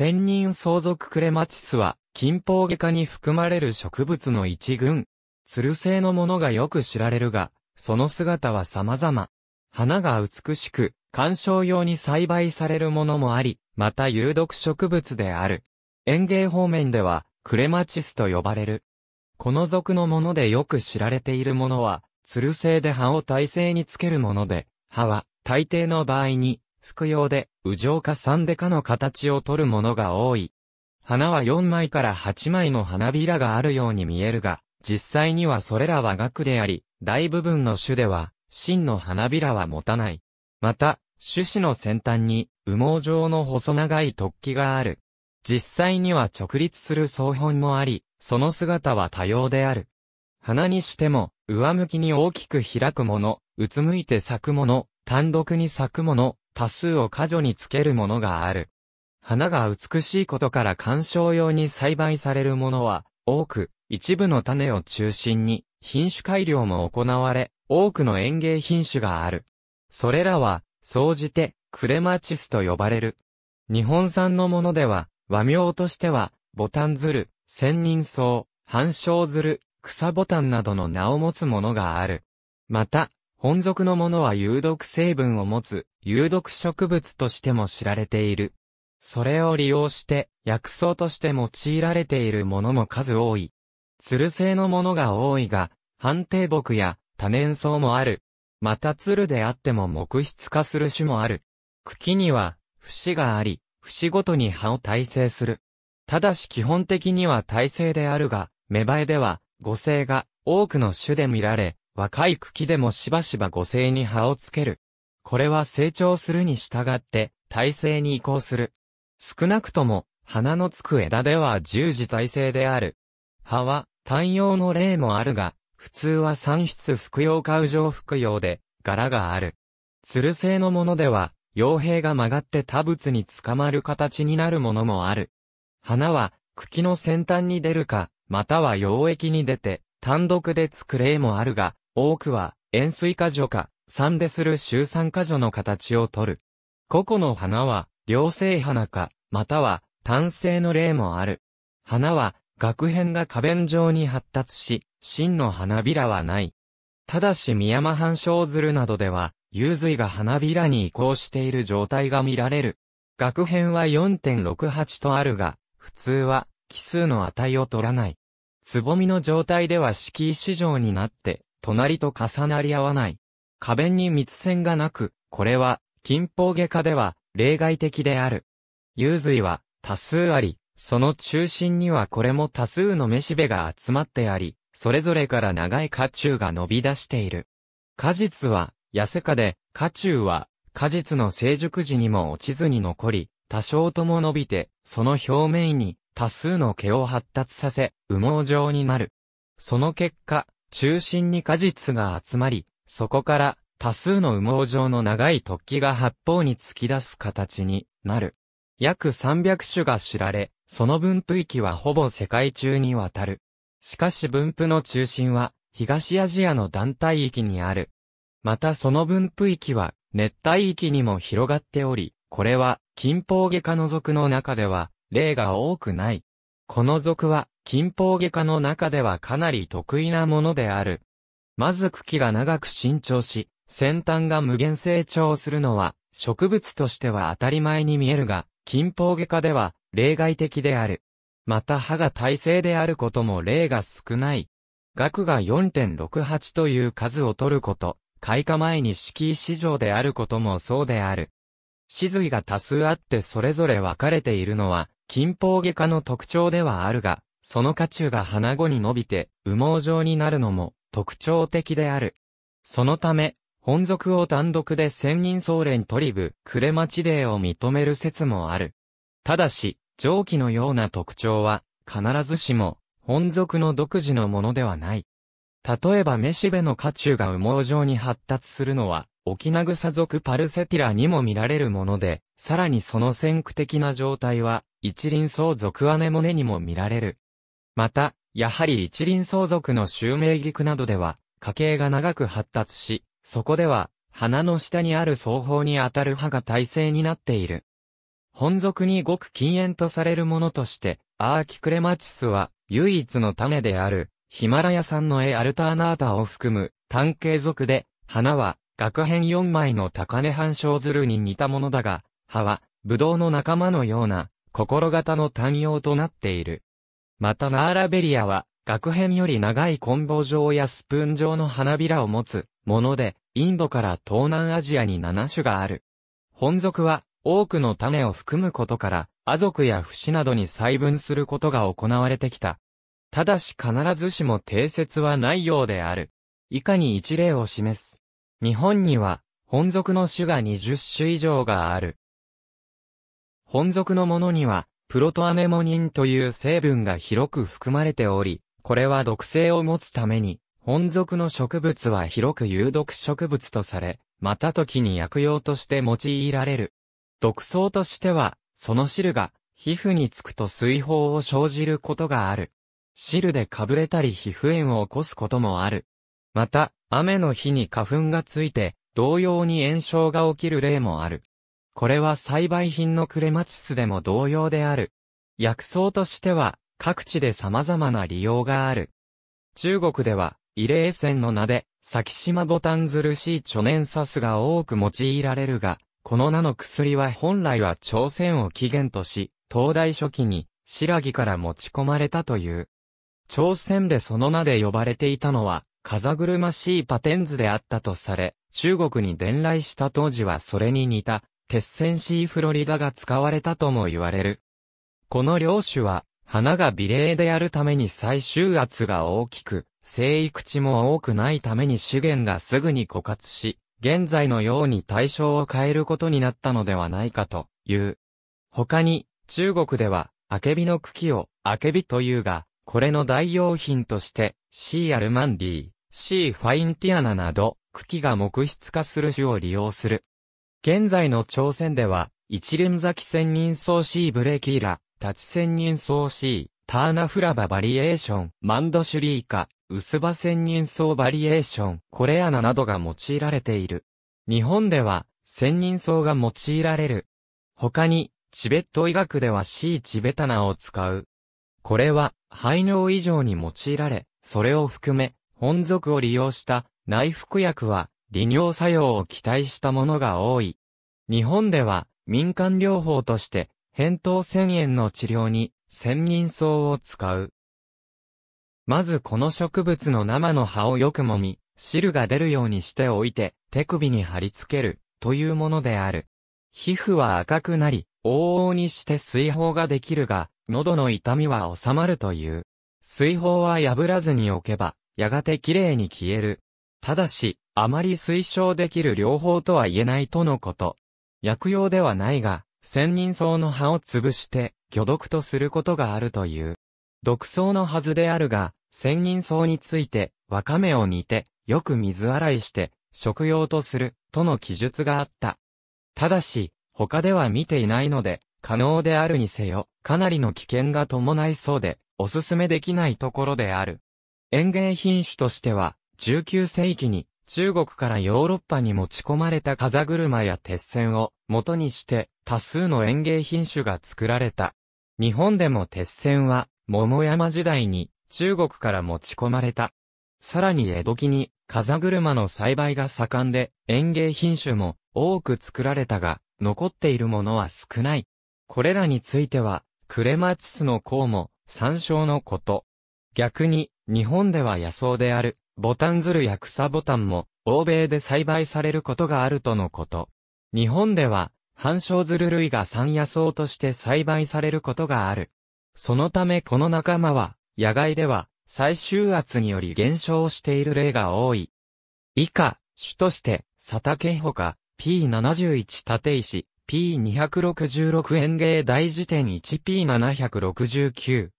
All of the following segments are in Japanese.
千人相続クレマチスは、金方外科に含まれる植物の一群。つる性のものがよく知られるが、その姿は様々。花が美しく、観賞用に栽培されるものもあり、また有毒植物である。園芸方面では、クレマチスと呼ばれる。この属のものでよく知られているものは、つるで葉を体勢につけるもので、葉は、大抵の場合に、服用で、右上か三でかの形をとるものが多い。花は4枚から8枚の花びらがあるように見えるが、実際にはそれらは額であり、大部分の種では、真の花びらは持たない。また、種子の先端に、羽毛状の細長い突起がある。実際には直立する草本もあり、その姿は多様である。花にしても、上向きに大きく開くもの、うつむいて咲くもの、単独に咲くもの、多数を過剰につけるものがある。花が美しいことから観賞用に栽培されるものは多く、一部の種を中心に品種改良も行われ、多くの園芸品種がある。それらは、総じて、クレマチスと呼ばれる。日本産のものでは、和名としては、ボタンズル、仙人草、半生ズル、草ボタンなどの名を持つものがある。また、本属のものは有毒成分を持つ、有毒植物としても知られている。それを利用して薬草として用いられているものも数多い。鶴製のものが多いが、判定木や多年草もある。また鶴であっても木質化する種もある。茎には節があり、節ごとに葉を耐性する。ただし基本的には耐性であるが、芽生えでは五性が多くの種で見られ、若い茎でもしばしば五性に葉をつける。これは成長するに従って、体制に移行する。少なくとも、花のつく枝では十字耐性である。葉は、単葉の例もあるが、普通は産出複葉花状複葉で、柄がある。つる性のものでは、傭兵が曲がって他物につかまる形になるものもある。花は、茎の先端に出るか、または溶液に出て、単独でつく例もあるが、多くは、塩水化除か、三でする周三箇所の形をとる。個々の花は、両性花か、または、単性の例もある。花は、額片が花弁状に発達し、真の花びらはない。ただし宮間半生鶴などでは、幽髄が花びらに移行している状態が見られる。額片は4.68とあるが、普通は、奇数の値を取らない。つぼみの状態では式石状になって、隣と重なり合わない。花弁に密線がなく、これは、金峰外科では、例外的である。幽髄は、多数あり、その中心にはこれも多数のめしべが集まってあり、それぞれから長い花柱が伸び出している。果実は、痩せ化で、花柱は、果実の成熟時にも落ちずに残り、多少とも伸びて、その表面に多数の毛を発達させ、羽毛状になる。その結果、中心に果実が集まり、そこから、多数の羽毛状の長い突起が八方に突き出す形になる。約300種が知られ、その分布域はほぼ世界中にわたる。しかし分布の中心は、東アジアの団体域にある。またその分布域は、熱帯域にも広がっており、これは、近方外科の属の中では、例が多くない。この属は、近方外科の中ではかなり得意なものである。まず茎が長く伸長し、先端が無限成長するのは、植物としては当たり前に見えるが、近方外科では例外的である。また歯が耐性であることも例が少ない。額が4.68という数を取ること、開花前に敷居市場であることもそうである。歯髄が多数あってそれぞれ分かれているのは、近方外科の特徴ではあるが、その渦中が花後に伸びて、羽毛状になるのも、特徴的である。そのため、本族を単独で千人総連トリブ、クレマチデーを認める説もある。ただし、上記のような特徴は、必ずしも、本族の独自のものではない。例えばメシベの渦中が羽毛状に発達するのは、沖縄草族パルセティラにも見られるもので、さらにその先駆的な状態は、一輪草族アネモネにも見られる。また、やはり一輪相続の襲名菊などでは、家系が長く発達し、そこでは、花の下にある双方にあたる葉が体勢になっている。本属にごく禁煙とされるものとして、アーキクレマチスは、唯一の種である、ヒマラヤ産のエアルターナータを含む、単形属で、花は、学編4枚の高根半生鶴に似たものだが、葉は、ブドウの仲間のような、心型の単葉となっている。またナーラベリアは、学編より長いコンボ状やスプーン状の花びらを持つもので、インドから東南アジアに7種がある。本属は、多くの種を含むことから、亜族やシなどに細分することが行われてきた。ただし必ずしも定説はないようである。以下に一例を示す。日本には、本属の種が20種以上がある。本属のものには、プロトアネモニンという成分が広く含まれており、これは毒性を持つために、本属の植物は広く有毒植物とされ、また時に薬用として用いられる。毒草としては、その汁が、皮膚につくと水泡を生じることがある。汁でかぶれたり皮膚炎を起こすこともある。また、雨の日に花粉がついて、同様に炎症が起きる例もある。これは栽培品のクレマチスでも同様である。薬草としては、各地で様々な利用がある。中国では、異例線の名で、先島ボタンズルシーチョネンサスが多く用いられるが、この名の薬は本来は朝鮮を起源とし、東大初期に、白木から持ち込まれたという。朝鮮でその名で呼ばれていたのは、風車シーパテンズであったとされ、中国に伝来した当時はそれに似た鉄線シーフロリダが使われたとも言われる。この両種は、花が美麗であるために最終圧が大きく、生育地も多くないために資源がすぐに枯渇し、現在のように対象を変えることになったのではないかという。他に、中国では、アケビの茎を、アケビというが、これの代用品として、シーアルマンディー、シーファインティアナなど、茎が木質化する種を利用する現在の朝鮮では、一連咲き千人層 C ブレーキーラ、立ち千人層 C、ターナフラババリエーション、マンドシュリーカ、薄葉千人草バリエーション、コレアナなどが用いられている。日本では、千人層が用いられる。他に、チベット医学では C チベタナを使う。これは、排尿以上に用いられ、それを含め、本属を利用した内服薬は、利尿作用を期待したものが多い。日本では民間療法として、扁桃腺炎の治療に仙人草を使う。まずこの植物の生の葉をよく揉み、汁が出るようにしておいて手首に貼り付けるというものである。皮膚は赤くなり、往々にして水泡ができるが、喉の痛みは治まるという。水泡は破らずに置けば、やがて綺麗に消える。ただし、あまり推奨できる療法とは言えないとのこと。薬用ではないが、千人草の葉を潰して、魚毒とすることがあるという。毒草のはずであるが、千人草について、わかめを煮て、よく水洗いして、食用とする、との記述があった。ただし、他では見ていないので、可能であるにせよ、かなりの危険が伴いそうで、おすすめできないところである。園芸品種としては、19世紀に中国からヨーロッパに持ち込まれた風車や鉄線を元にして多数の園芸品種が作られた。日本でも鉄線は桃山時代に中国から持ち込まれた。さらに江戸期に風車の栽培が盛んで園芸品種も多く作られたが残っているものは少ない。これらについてはクレマチスの項も参照のこと。逆に日本では野草であるボタンズルや草ボタンも、欧米で栽培されることがあるとのこと。日本では、半生ズル類が山野草として栽培されることがある。そのためこの仲間は、野外では、最終圧により減少している例が多い。以下、種として、佐竹ほか、P71 立石、P266 園芸大辞典 1P769 立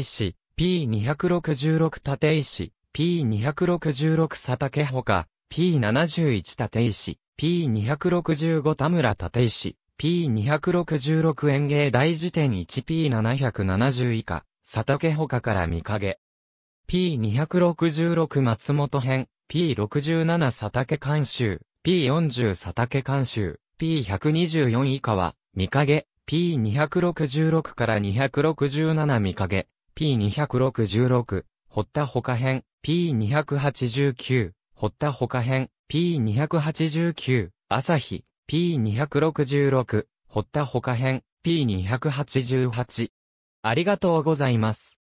石、P266 立石、P266 佐竹ほか、P71 立石、P265 田村立石、P266 園芸大辞典 1P770 以下、佐竹ほかから見影。P266 松本編、P67 佐竹監修、P40 佐竹監修、P124 以下は、見影、P266 から267見影、P266、堀田ほか編、P289、堀田ほか編、P289、朝日、P266、堀田ほか編、P288。ありがとうございます。